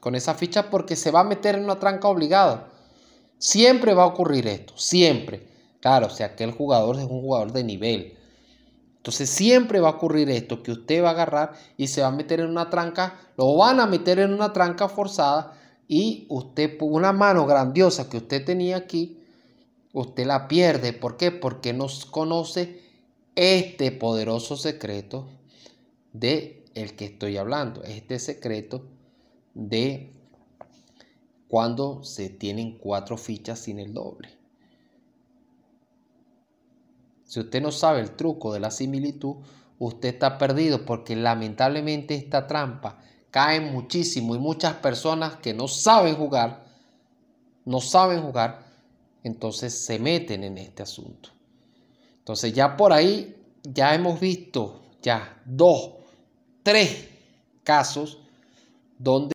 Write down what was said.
con esa ficha porque se va a meter en una tranca obligada. Siempre va a ocurrir esto, siempre. Claro, si aquel jugador es un jugador de nivel. Entonces siempre va a ocurrir esto, que usted va a agarrar y se va a meter en una tranca, lo van a meter en una tranca forzada y usted, una mano grandiosa que usted tenía aquí, usted la pierde. ¿Por qué? Porque no conoce este poderoso secreto de el que estoy hablando, este secreto de cuando se tienen cuatro fichas sin el doble. Si usted no sabe el truco de la similitud, usted está perdido porque lamentablemente esta trampa cae muchísimo y muchas personas que no saben jugar, no saben jugar, entonces se meten en este asunto. Entonces ya por ahí ya hemos visto ya dos, tres casos donde